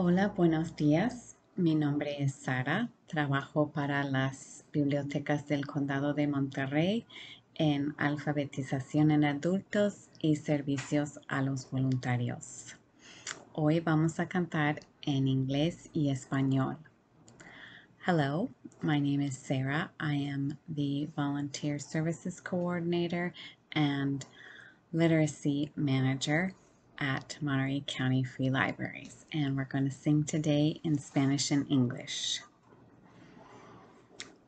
Hola, buenos días. Mi nombre es Sara. Trabajo para las bibliotecas del Condado de Monterrey en alfabetización en adultos y servicios a los voluntarios. Hoy vamos a cantar en inglés y español. Hello, my name is Sara. I am the Volunteer Services Coordinator and Literacy Manager at Monterey County Free Libraries, and we're going to sing today in Spanish and English.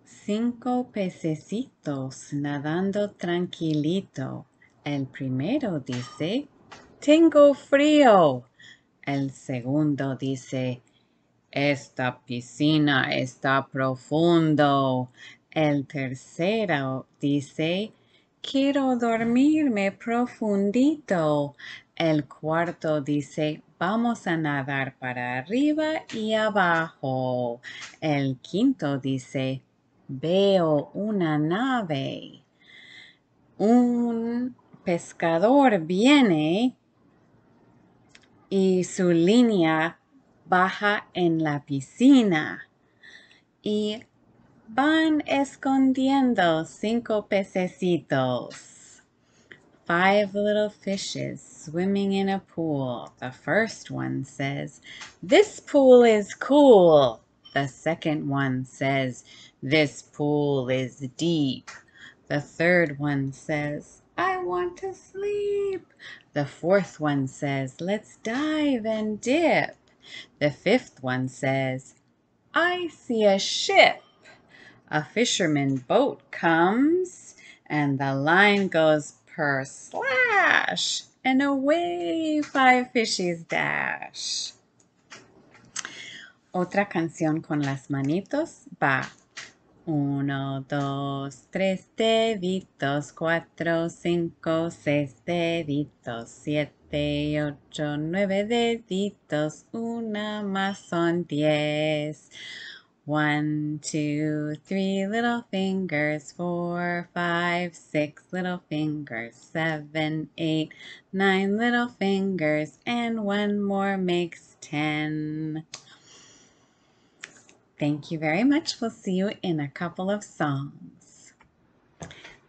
Cinco pececitos nadando tranquilito. El primero dice, tengo frío. El segundo dice, esta piscina está profundo. El tercero dice, quiero dormirme profundito. El cuarto dice, vamos a nadar para arriba y abajo. El quinto dice, veo una nave. Un pescador viene y su línea baja en la piscina y van escondiendo cinco pececitos. five little fishes swimming in a pool. The first one says, This pool is cool. The second one says, This pool is deep. The third one says, I want to sleep. The fourth one says, Let's dive and dip. The fifth one says, I see a ship. A fisherman boat comes and the line goes per slash, and away five fishies dash. Otra canción con las manitos va. Uno, dos, tres deditos, cuatro, cinco, seis deditos, siete, ocho, nueve deditos, una más son diez. One, two, three little fingers, four, five, six little fingers, seven, eight, nine little fingers, and one more makes ten. Thank you very much. We'll see you in a couple of songs.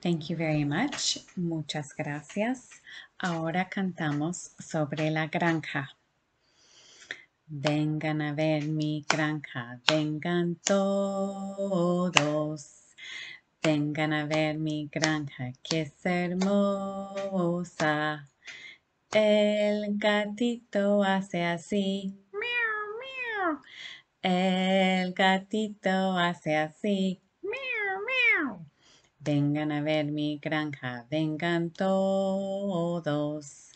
Thank you very much. Muchas gracias. Ahora cantamos sobre la granja. Vengan a ver mi granja, vengan todos. Vengan a ver mi granja, que es hermosa. El gatito hace así. Miau, miau. El gatito hace así. Miau, miau. Vengan a ver mi granja, vengan todos.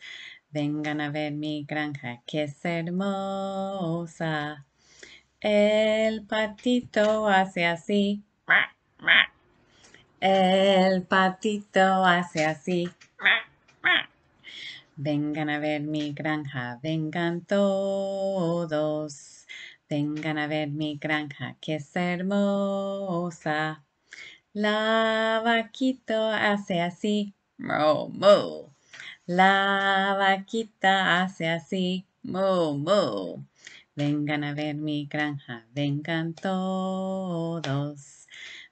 Vengan a ver mi granja, que es hermosa. El patito hace así. El patito hace así. Vengan a ver mi granja, vengan todos. Vengan a ver mi granja, que es hermosa. La vaquito hace así. Mo, la vaquita hace así, mu mu. Vengan a ver mi granja, vengan todos.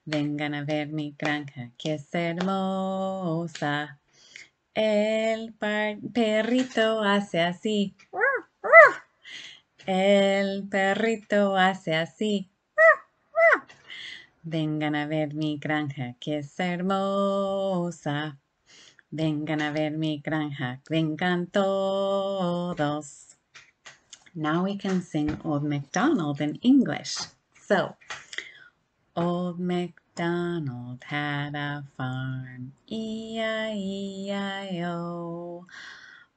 Vengan a ver mi granja, que es hermosa. El perrito hace así. El perrito hace así. Vengan a ver mi granja, que es hermosa. Vengan a ver mi granja, vengan todos. Now we can sing Old MacDonald in English. So, Old MacDonald had a farm, E-I-E-I-O.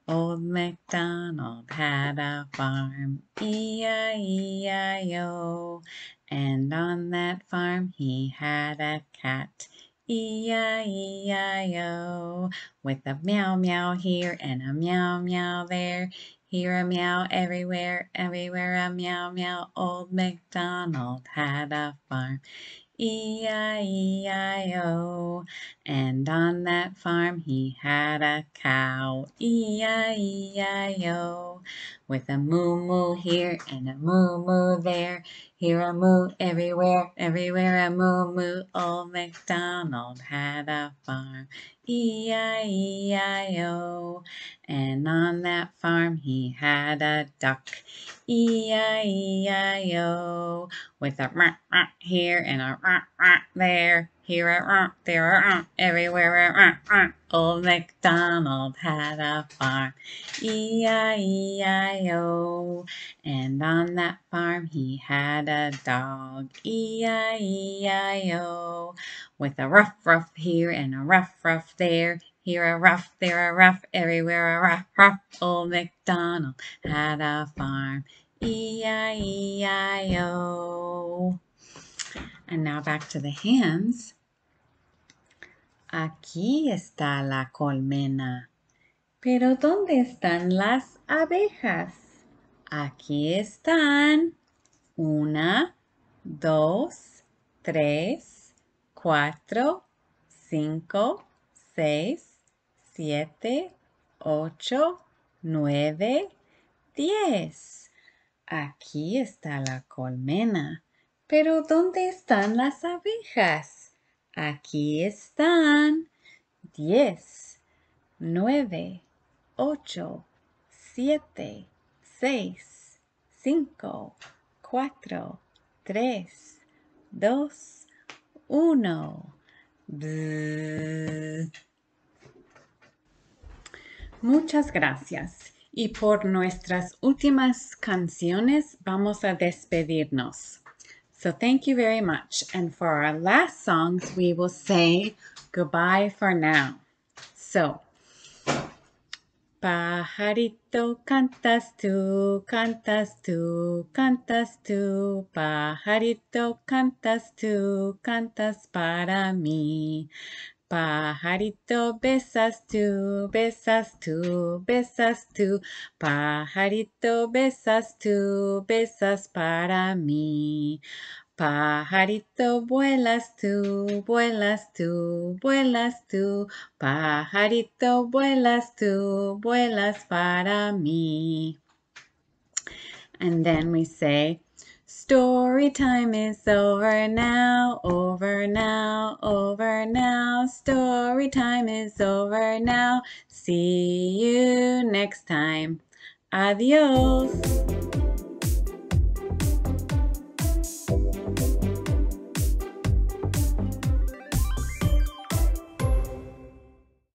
Old MacDonald had a farm, E-I-E-I-O. And on that farm he had a cat, E-I-E-I-O, with a meow meow here and a meow meow there. Here a meow everywhere, everywhere a meow meow. Old MacDonald had a farm. E-I-E-I-O, and on that farm he had a cow. E-I-E-I-O, with a moo moo here and a moo moo there. Here a moo everywhere, everywhere a moo moo. Old MacDonald had a farm, E-I-E-I-O. And on that farm he had a duck, E-I-E-I-O. With a rah rah here and a rah rah there. Here a uh, uh, there a uh, everywhere a run, Old MacDonald had a farm, E-I-E-I-O. And on that farm he had a dog, E-I-E-I-O. With a rough, rough here and a rough, rough there. Here a rough, there a rough, everywhere a rough, rough. Old MacDonald had a farm, E-I-E-I-O. And now back to the hands. Aquí está la colmena. Pero ¿dónde están las abejas? Aquí están. Una, dos, tres, cuatro, cinco, seis, siete, ocho, nueve, diez. Aquí está la colmena. Pero ¿dónde están las abejas? Aquí están 10, 9, 8, 7, 6, 5, 4, 3, 2, 1. Muchas gracias y por nuestras últimas canciones vamos a despedirnos. So thank you very much. And for our last songs, we will say goodbye for now. So, Pajarito, cantas tú, cantas tú, cantas tú. Pajarito, cantas tú, cantas para mí. Pajarito, besas tú, besas tú, besas tú. Pajarito, besas tú, besas para mí. Pajarito, vuelas tú, vuelas tú, vuelas tú. Pajarito, vuelas tú, vuelas para mí. And then we say, Story time is over now, over now, over now. Story time is over now. See you next time. Adios.